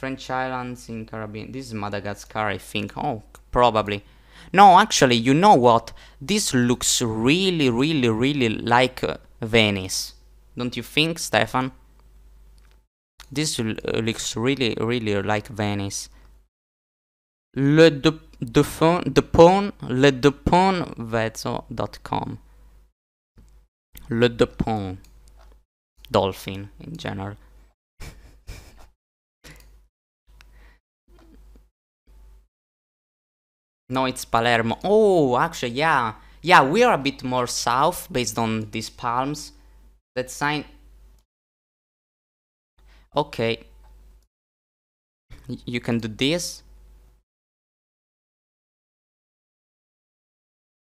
French Islands in Caribbean. This is Madagascar, I think. Oh, probably. No, actually, you know what? This looks really, really, really like uh, Venice. Don't you think, Stefan? This uh, looks really, really like Venice. Le de, de, fon, de pon, le de pon vezzo.com. Le de pon. Dolphin in general. No, it's Palermo. Oh, actually, yeah. Yeah, we are a bit more south based on these palms. That sign... Okay. You can do this.